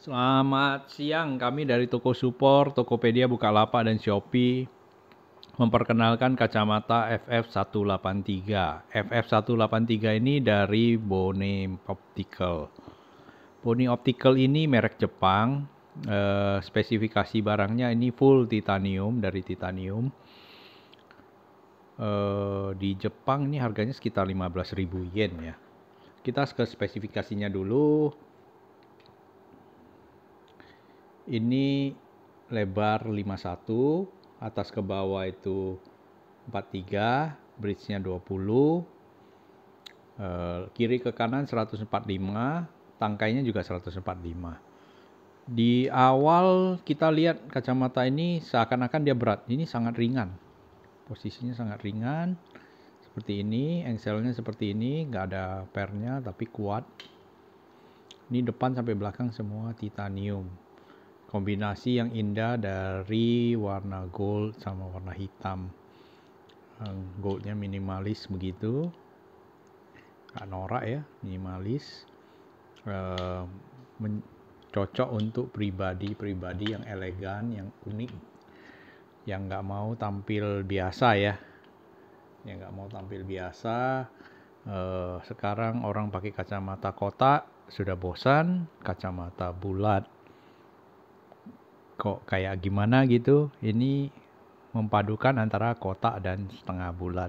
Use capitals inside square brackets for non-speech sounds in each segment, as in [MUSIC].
Selamat siang, kami dari Toko Support, Tokopedia Bukalapak, dan Shopee memperkenalkan kacamata FF183. FF183 ini dari Bone Optical. Bone Optical ini merek Jepang, eh, spesifikasi barangnya ini full titanium dari titanium. Eh, di Jepang ini harganya sekitar 15.000 yen ya. Kita ke spesifikasinya dulu ini lebar 51, atas ke bawah itu 43, bridge-nya 20, eh, kiri ke kanan 145, tangkainya juga 145. Di awal kita lihat kacamata ini seakan-akan dia berat, ini sangat ringan. Posisinya sangat ringan, seperti ini, engselnya seperti ini, nggak ada pernya tapi kuat. Ini depan sampai belakang semua titanium kombinasi yang indah dari warna gold sama warna hitam eh, goldnya minimalis begitu Kak norak ya minimalis uh, cocok untuk pribadi-pribadi yang elegan yang unik yang nggak mau tampil biasa ya yang nggak mau tampil biasa uh, sekarang orang pakai kacamata kotak sudah bosan kacamata bulat kok kayak gimana gitu ini mempadukan antara kotak dan setengah bulat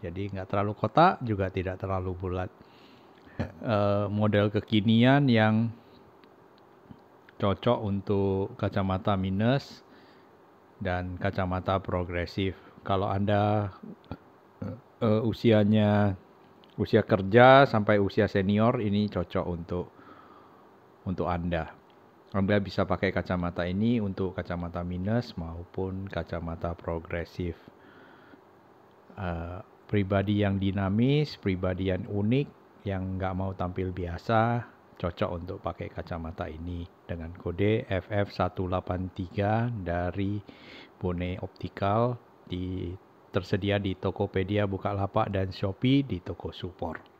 jadi nggak terlalu kotak juga tidak terlalu bulat [LAUGHS] e, model kekinian yang cocok untuk kacamata minus dan kacamata progresif kalau anda e, usianya usia kerja sampai usia senior ini cocok untuk untuk anda anda bisa pakai kacamata ini untuk kacamata minus maupun kacamata progresif. Uh, pribadi yang dinamis, pribadi yang unik, yang nggak mau tampil biasa, cocok untuk pakai kacamata ini dengan kode FF183 dari Bone Optical di tersedia di Tokopedia, Bukalapak, dan Shopee di toko support.